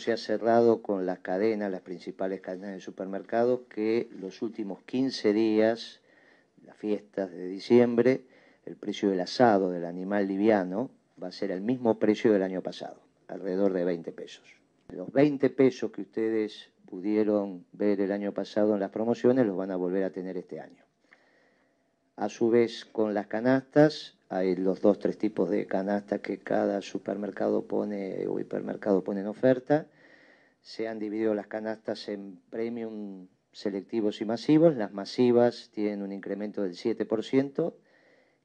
se ha cerrado con las cadenas, las principales cadenas de supermercados, que los últimos 15 días, las fiestas de diciembre, el precio del asado del animal liviano va a ser el mismo precio del año pasado, alrededor de 20 pesos. Los 20 pesos que ustedes pudieron ver el año pasado en las promociones los van a volver a tener este año. A su vez, con las canastas hay los dos, tres tipos de canastas que cada supermercado pone o hipermercado pone en oferta. Se han dividido las canastas en premium selectivos y masivos. Las masivas tienen un incremento del 7%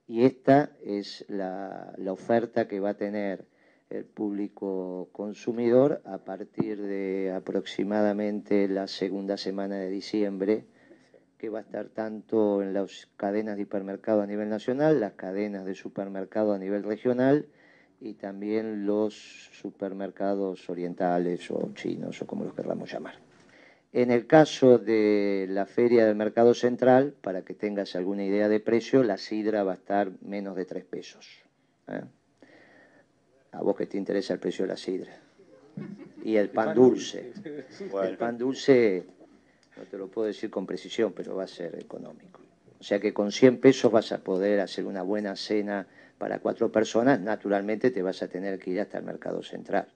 y esta es la, oferta que va a tener el público consumidor a partir de aproximadamente la segunda semana de diciembre va a estar tanto en las cadenas de hipermercado a nivel nacional, las cadenas de supermercado a nivel regional y también los supermercados orientales o chinos o como los queramos llamar. En el caso de la feria del mercado central, para que tengas alguna idea de precio, la sidra va a estar menos de 3 pesos. ¿eh? A vos que te interesa el precio de la sidra. Y el pan dulce. El pan dulce no te lo puedo decir con precisión, pero va a ser económico. O sea que con 100 pesos vas a poder hacer una buena cena para cuatro personas. Naturalmente te vas a tener que ir hasta el mercado central.